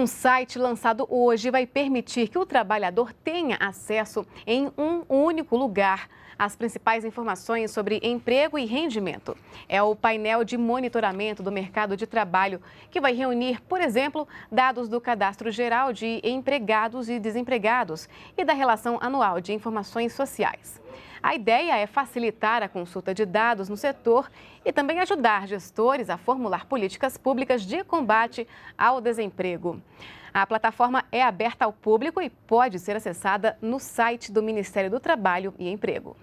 Um site lançado hoje vai permitir que o trabalhador tenha acesso em um único lugar as principais informações sobre emprego e rendimento. É o painel de monitoramento do mercado de trabalho que vai reunir, por exemplo, dados do Cadastro Geral de Empregados e Desempregados e da Relação Anual de Informações Sociais. A ideia é facilitar a consulta de dados no setor e também ajudar gestores a formular políticas públicas de combate ao desemprego. A plataforma é aberta ao público e pode ser acessada no site do Ministério do Trabalho e Emprego.